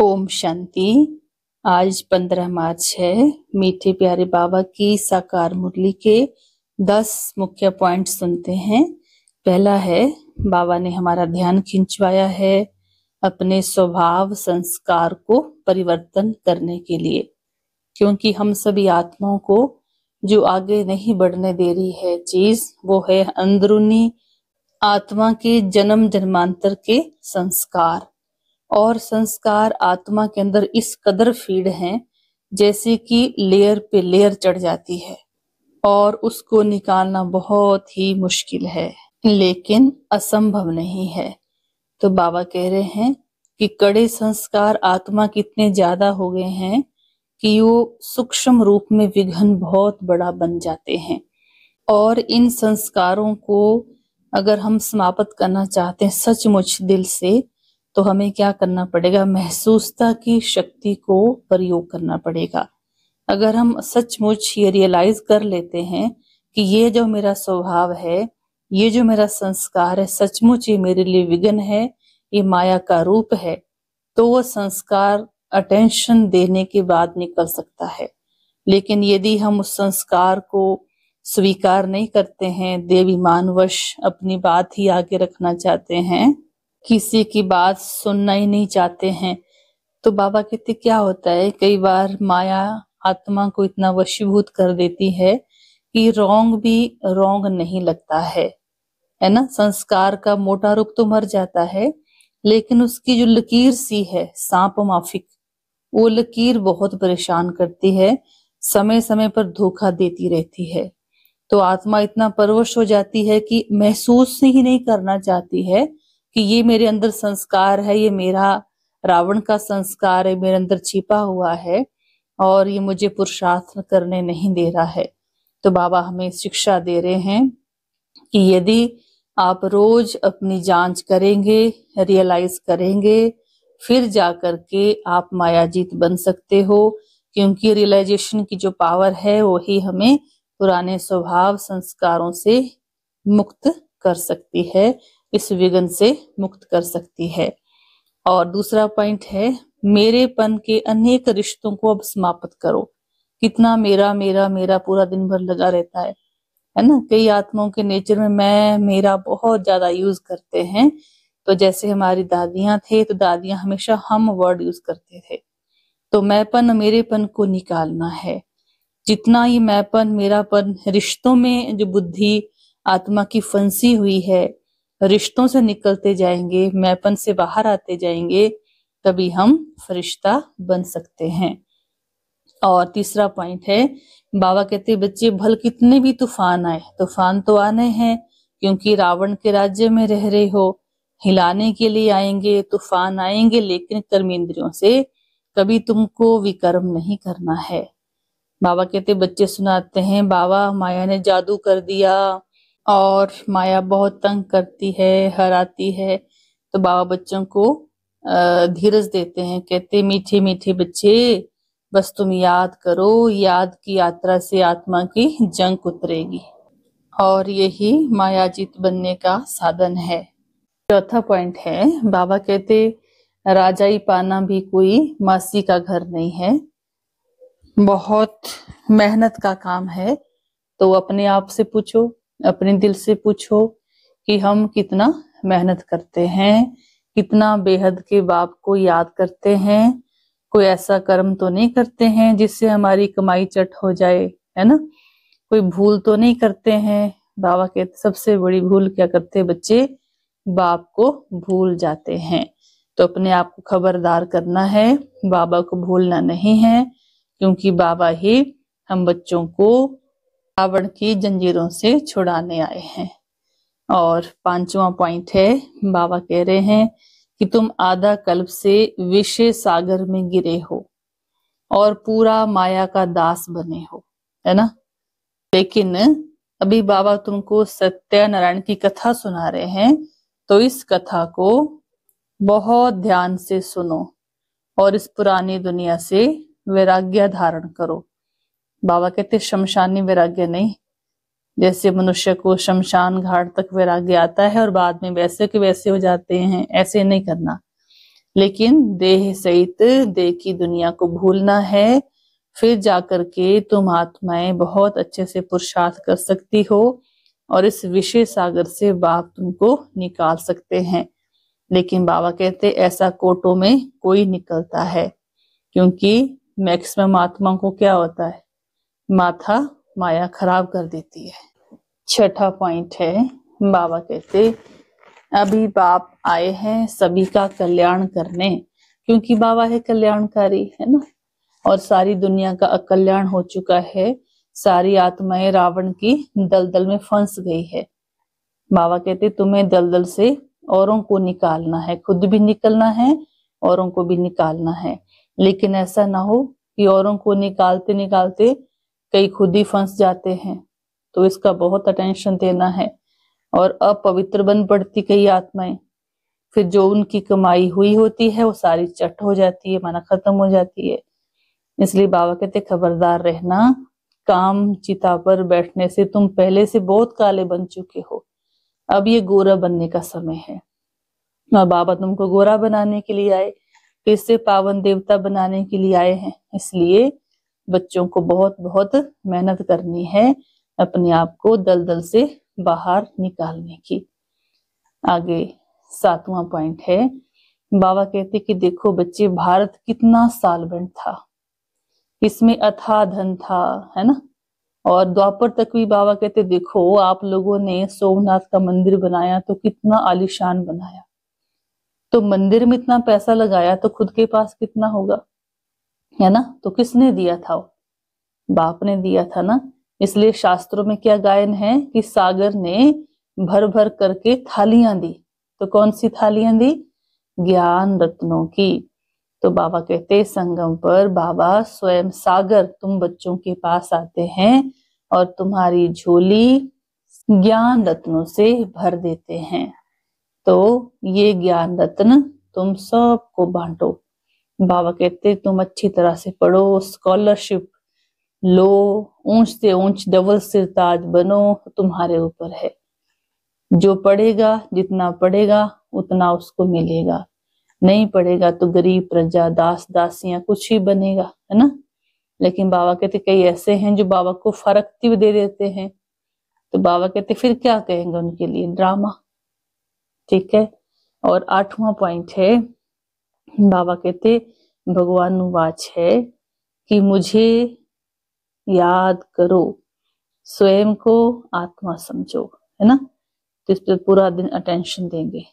ओम शांति आज पंद्रह मार्च है मीठे प्यारे बाबा की साकार मुरली के दस मुख्य पॉइंट सुनते हैं पहला है बाबा ने हमारा ध्यान खिंचवाया है अपने स्वभाव संस्कार को परिवर्तन करने के लिए क्योंकि हम सभी आत्माओं को जो आगे नहीं बढ़ने दे रही है चीज वो है अंदरूनी आत्मा के जन्म जन्मांतर के संस्कार और संस्कार आत्मा के अंदर इस कदर फीड हैं जैसे कि लेयर पे लेयर चढ़ जाती है और उसको निकालना बहुत ही मुश्किल है लेकिन असंभव नहीं है तो बाबा कह रहे हैं कि कड़े संस्कार आत्मा कितने ज्यादा हो गए हैं कि वो सूक्ष्म रूप में विघन बहुत बड़ा बन जाते हैं और इन संस्कारों को अगर हम समाप्त करना चाहते हैं सचमुच दिल से तो हमें क्या करना पड़ेगा महसूसता की शक्ति को प्रयोग करना पड़ेगा अगर हम सचमुच ये रियलाइज कर लेते हैं कि ये जो मेरा स्वभाव है ये जो मेरा संस्कार है सचमुच ये मेरे लिए विघन है ये माया का रूप है तो वो संस्कार अटेंशन देने के बाद निकल सकता है लेकिन यदि हम उस संस्कार को स्वीकार नहीं करते हैं देवी मानवश अपनी बात ही आगे रखना चाहते हैं किसी की बात सुनना ही नहीं चाहते हैं तो बाबा कहते क्या होता है कई बार माया आत्मा को इतना वशीभूत कर देती है कि रोंग भी रोंग नहीं लगता है है ना संस्कार का मोटा रूप तो मर जाता है लेकिन उसकी जो लकीर सी है सांप माफिक वो लकीर बहुत परेशान करती है समय समय पर धोखा देती रहती है तो आत्मा इतना परवश हो जाती है कि महसूस ही नहीं करना चाहती है कि ये मेरे अंदर संस्कार है ये मेरा रावण का संस्कार है मेरे अंदर छिपा हुआ है और ये मुझे पुरुषार्थ करने नहीं दे रहा है तो बाबा हमें शिक्षा दे रहे हैं कि यदि आप रोज अपनी जांच करेंगे रियलाइज करेंगे फिर जा करके आप मायाजीत बन सकते हो क्योंकि रियलाइजेशन की जो पावर है वही हमें पुराने स्वभाव संस्कारों से मुक्त कर सकती है इस विघन से मुक्त कर सकती है और दूसरा पॉइंट है मेरेपन के अनेक रिश्तों को अब समाप्त करो कितना मेरा मेरा मेरा पूरा दिन भर लगा रहता है है ना कई आत्माओं के नेचर में मैं मेरा बहुत ज्यादा यूज करते हैं तो जैसे हमारी दादियां थे तो दादियां हमेशा हम वर्ड यूज करते थे तो मैंपन मेरेपन को निकालना है जितना ये मैंपन मेरापन रिश्तों में जो बुद्धि आत्मा की फंसी हुई है रिश्तों से निकलते जाएंगे मैपन से बाहर आते जाएंगे तभी हम फरिश्ता बन सकते हैं और तीसरा पॉइंट है बाबा कहते बच्चे भल कितने भी तूफान आए तूफान तो आने हैं क्योंकि रावण के राज्य में रह रहे हो हिलाने के लिए आएंगे तूफान आएंगे लेकिन कर्म इंद्रियों से कभी तुमको विकर्म नहीं करना है बाबा कहते बच्चे सुनाते हैं बाबा माया ने जादू कर दिया और माया बहुत तंग करती है हराती है तो बाबा बच्चों को धीरज देते हैं कहते मीठे मीठे बच्चे बस तुम याद करो याद की यात्रा से आत्मा की जंग उतरेगी और यही मायाजीत बनने का साधन है चौथा पॉइंट है बाबा कहते राजाई पाना भी कोई मासी का घर नहीं है बहुत मेहनत का काम है तो अपने आप से पूछो अपने दिल से पूछो कि हम कितना मेहनत करते हैं कितना बेहद के बाप को याद करते हैं कोई ऐसा कर्म तो नहीं करते हैं जिससे हमारी कमाई चट हो जाए है ना कोई भूल तो नहीं करते हैं बाबा के सबसे बड़ी भूल क्या करते हैं बच्चे बाप को भूल जाते हैं तो अपने आप को खबरदार करना है बाबा को भूलना नहीं है क्योंकि बाबा ही हम बच्चों को रावण की जंजीरों से छुड़ाने आए हैं और पांचवा पॉइंट है बाबा कह रहे हैं कि तुम आधा कल्प से विषय सागर में गिरे हो और पूरा माया का दास बने हो है ना लेकिन अभी बाबा तुमको सत्यनारायण की कथा सुना रहे हैं तो इस कथा को बहुत ध्यान से सुनो और इस पुरानी दुनिया से वैराग्य धारण करो बाबा कहते शमशानी वैराग्य नहीं जैसे मनुष्य को शमशान घाट तक वैराग्य आता है और बाद में वैसे के वैसे हो जाते हैं ऐसे नहीं करना लेकिन देह सहित देह की दुनिया को भूलना है फिर जाकर के तुम आत्माएं बहुत अच्छे से पुरुषार्थ कर सकती हो और इस विषय सागर से बाप तुमको निकाल सकते हैं लेकिन बाबा कहते ऐसा कोटों में कोई निकलता है क्योंकि मैक्सिमम आत्मा को क्या होता है माथा माया खराब कर देती है छठा पॉइंट है बाबा कहते अभी बाप आए हैं सभी का कल्याण करने क्योंकि बाबा है कल्याणकारी है ना और सारी दुनिया का अकल्याण हो चुका है सारी आत्माएं रावण की दलदल में फंस गई है बाबा कहते तुम्हें दलदल से औरों को निकालना है खुद भी निकलना है औरों को भी निकालना है लेकिन ऐसा ना हो कि औरों को निकालते निकालते कई खुद ही फंस जाते हैं तो इसका बहुत अटेंशन देना है और अपवित्र बन पड़ती कई आत्माएं फिर जो उनकी कमाई हुई होती है वो सारी चट हो जाती है माना खत्म हो जाती है इसलिए बाबा कहते खबरदार रहना काम चिता पर बैठने से तुम पहले से बहुत काले बन चुके हो अब ये गोरा बनने का समय है और बाबा तुमको गोरा बनाने के लिए आए फिर तो से पावन देवता बनाने के लिए आए हैं इसलिए बच्चों को बहुत बहुत मेहनत करनी है अपने आप को दलदल से बाहर निकालने की आगे सातवां पॉइंट है बाबा कहते कि देखो बच्चे भारत कितना सालबंद था इसमें अथा धन था है ना और द्वापर तक भी बाबा कहते देखो आप लोगों ने सोमनाथ का मंदिर बनाया तो कितना आलिशान बनाया तो मंदिर में इतना पैसा लगाया तो खुद के पास कितना होगा है ना तो किसने दिया था बाप ने दिया था ना इसलिए शास्त्रों में क्या गायन है कि सागर ने भर भर करके थालियां दी तो कौन सी थालियां दी ज्ञान रत्नों की तो बाबा कहते संगम पर बाबा स्वयं सागर तुम बच्चों के पास आते हैं और तुम्हारी झोली ज्ञान रत्नों से भर देते हैं तो ये ज्ञान रत्न तुम सबको बांटो बाबा कहते तुम अच्छी तरह से पढ़ो स्कॉलरशिप लो ऊंच से ऊंच डबल सिर ताज बनो तुम्हारे ऊपर है जो पढ़ेगा जितना पढ़ेगा उतना उसको मिलेगा नहीं पढ़ेगा तो गरीब प्रजा दास दासियां कुछ ही बनेगा है ना लेकिन बाबा कहते कई ऐसे हैं जो बाबा को फरकती भी दे देते हैं तो बाबा कहते फिर क्या कहेंगे उनके लिए ड्रामा ठीक है और आठवां पॉइंट है बाबा कहते भगवान वाच है कि मुझे याद करो स्वयं को आत्मा समझो है ना तो इस पर पूरा दिन अटेंशन देंगे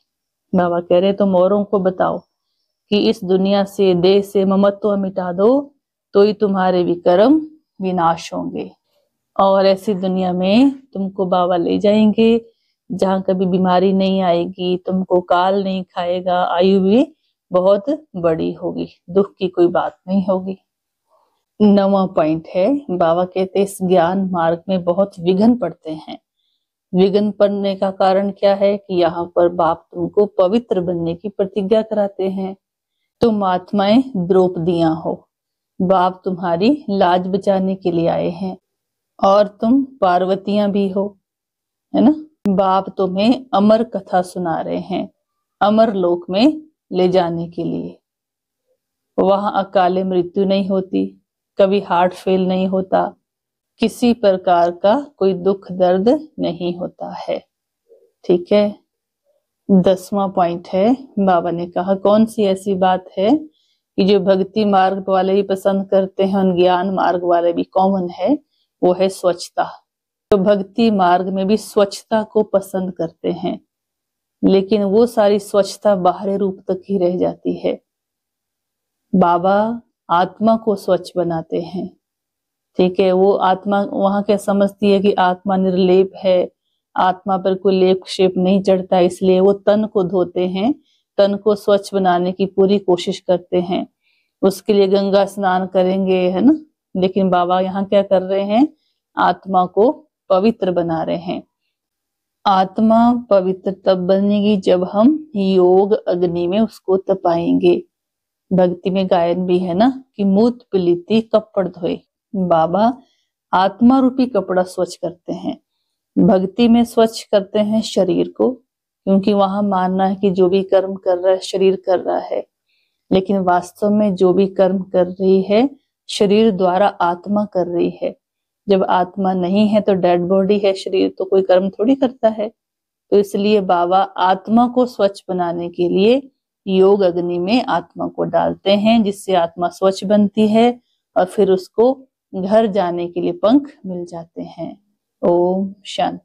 बाबा कह रहे हैं तो मोरों को बताओ कि इस दुनिया से देह से ममत्व मिटा दो तो ही तुम्हारे विक्रम विनाश होंगे और ऐसी दुनिया में तुमको बाबा ले जाएंगे जहाँ कभी बीमारी नहीं आएगी तुमको काल नहीं खाएगा आयु भी बहुत बड़ी होगी दुख की कोई बात नहीं होगी नवा पॉइंट है बाबा कहते इस ज्ञान मार्ग में बहुत विघन पड़ते हैं विघन पड़ने का कारण क्या है कि यहाँ पर बाप तुमको पवित्र बनने की प्रतिज्ञा कराते हैं तुम आत्माएं द्रौपदियां हो बाप तुम्हारी लाज बचाने के लिए आए हैं और तुम पार्वतियां भी हो है ना बाप तुम्हें अमर कथा सुना रहे हैं अमर लोक में ले जाने के लिए वहां अकाले मृत्यु नहीं होती कभी हार्ट फेल नहीं होता किसी प्रकार का कोई दुख दर्द नहीं होता है ठीक है दसवां पॉइंट है बाबा ने कहा कौन सी ऐसी बात है कि जो भक्ति मार्ग वाले ही पसंद करते हैं और ज्ञान मार्ग वाले भी कॉमन है वो है स्वच्छता तो भक्ति मार्ग में भी स्वच्छता को पसंद करते हैं लेकिन वो सारी स्वच्छता बाहरी रूप तक ही रह जाती है बाबा आत्मा को स्वच्छ बनाते हैं ठीक है वो आत्मा वहां क्या समझती है कि आत्मा निर्लेप है आत्मा पर कोई लेप शेप नहीं चढ़ता इसलिए वो तन को धोते हैं तन को स्वच्छ बनाने की पूरी कोशिश करते हैं उसके लिए गंगा स्नान करेंगे है ना लेकिन बाबा यहाँ क्या कर रहे हैं आत्मा को पवित्र बना रहे हैं आत्मा पवित्र तब बनेगी जब हम योग अग्नि में उसको तपाएंगे भक्ति में गायन भी है ना कि मूत पीलिति कपड़ धोए बाबा आत्मा रूपी कपड़ा स्वच्छ करते हैं भक्ति में स्वच्छ करते हैं शरीर को क्योंकि वहां मानना है कि जो भी कर्म कर रहा है शरीर कर रहा है लेकिन वास्तव में जो भी कर्म कर रही है शरीर द्वारा आत्मा कर रही है जब आत्मा नहीं है तो डेड बॉडी है शरीर तो कोई कर्म थोड़ी करता है तो इसलिए बाबा आत्मा को स्वच्छ बनाने के लिए योग अग्नि में आत्मा को डालते हैं जिससे आत्मा स्वच्छ बनती है और फिर उसको घर जाने के लिए पंख मिल जाते हैं ओम शांति